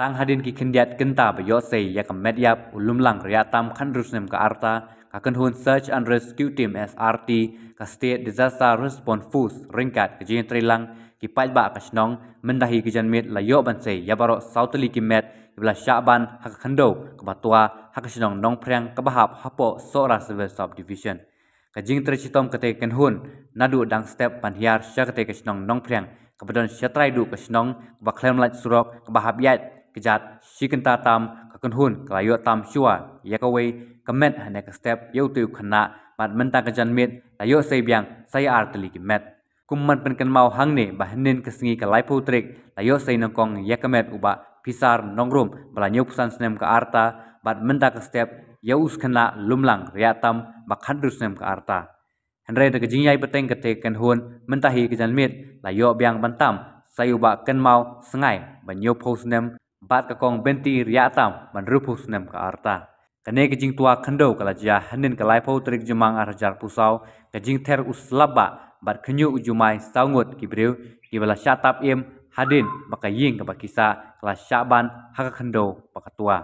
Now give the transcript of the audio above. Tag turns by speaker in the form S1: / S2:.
S1: ตังฮาดินกิขินยัดกินตาไปยอเซยากับแมดยับอุลุมลังระยะตามคันรุสเนมกับอาร์ตากับคันฮุน Search and Rescue Team SRT กับ State Disaster Response Force ริงกัดกับจีนตรีลังกิปัจบะกับชนองมันดาฮีกิจันมิดละยอบันเซยาบารอสาวตลีกิเมดกับละชาบันฮักคันโดกับตัวฮักชนองน้องเพียงกับบับฮับโปโซราสเวลสอบดิวิชั่นกับจีนตรีชิตอมกับเตกันฮุนนัดดูดังสเต็ปปันฮิอาร์ชากับเตกับชนองน้องเพียงกับดอนเชตรายดูกับชนองกับเคลมลัดสุรกกับบับยัด kejat shikenta tam kakunhun kalayo tam shua yakaway kamet hanek step yau tu khana mat menta kajan mit layo sei biang sai ar tali kimet kumman pen kan mau hangne bahnen kasingi kalai putrik layo sei nangkong yakamet uba pisar nongrum balanyo pusan snem ka arta bat menta ka step yau uskana lumlang riatam bakhandru snem ka arta Henry de kejingyai peteng kete kan hun mentahi kajan mit layo biang bantam sai uba kan mau sengai banyo posnem bat ka kong benti ria tam man rupu sunem ka arta kane ke jing tua khando kala ja hanin ka lai pho trik jumang ar jar pusau ka jing ther us laba bat khnyu u jumai saungot ki breu ki bala shatap em hadin baka ying ka bakisa kala shaban ha ka khando baka tua